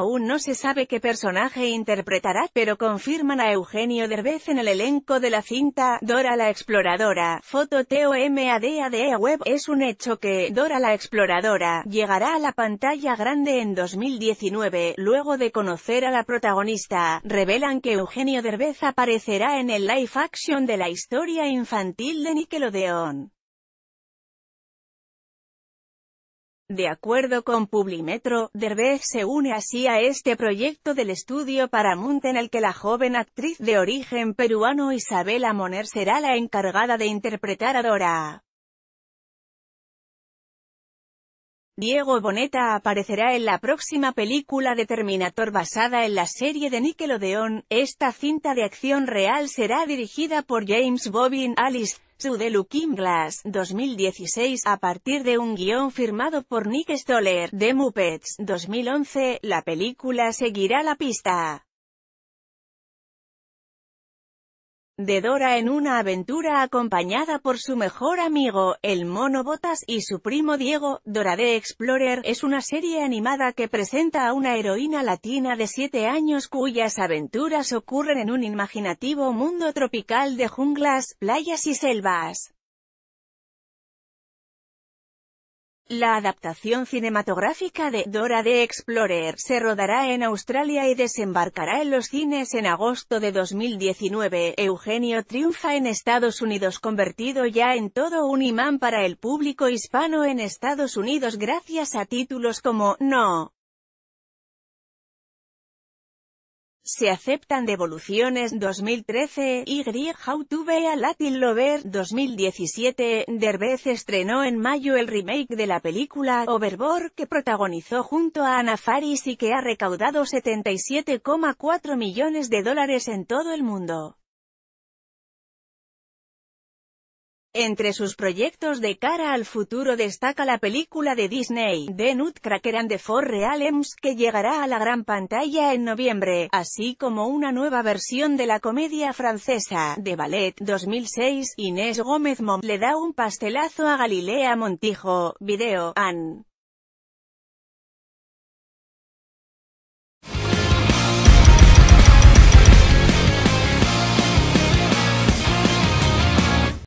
Aún no se sabe qué personaje interpretará, pero confirman a Eugenio Derbez en el elenco de la cinta, Dora la Exploradora, foto TOMADADE web, es un hecho que, Dora la Exploradora, llegará a la pantalla grande en 2019, luego de conocer a la protagonista, revelan que Eugenio Derbez aparecerá en el live action de la historia infantil de Nickelodeon. De acuerdo con Publimetro, Derbez se une así a este proyecto del estudio Paramount en el que la joven actriz de origen peruano Isabela Moner será la encargada de interpretar a Dora. Diego Boneta aparecerá en la próxima película de Terminator basada en la serie de Nickelodeon. Esta cinta de acción real será dirigida por James Bobbin Alice su de Looking Glass, 2016, a partir de un guión firmado por Nick Stoller, de Muppets, 2011, la película seguirá la pista de Dora en una aventura acompañada por su mejor amigo, el Mono Botas, y su primo Diego. Dora the Explorer es una serie animada que presenta a una heroína latina de siete años cuyas aventuras ocurren en un imaginativo mundo tropical de junglas, playas y selvas. La adaptación cinematográfica de Dora the Explorer se rodará en Australia y desembarcará en los cines en agosto de 2019. Eugenio triunfa en Estados Unidos convertido ya en todo un imán para el público hispano en Estados Unidos gracias a títulos como No. se aceptan devoluciones 2013, Y How to Be a Latin Lover 2017, Derbez estrenó en mayo el remake de la película Overboard que protagonizó junto a Ana Faris y que ha recaudado 77,4 millones de dólares en todo el mundo. Entre sus proyectos de cara al futuro destaca la película de Disney, The Nutcracker and the Four Realms, que llegará a la gran pantalla en noviembre, así como una nueva versión de la comedia francesa, de Ballet, 2006, Inés Gómez Mont le da un pastelazo a Galilea Montijo, video, Anne.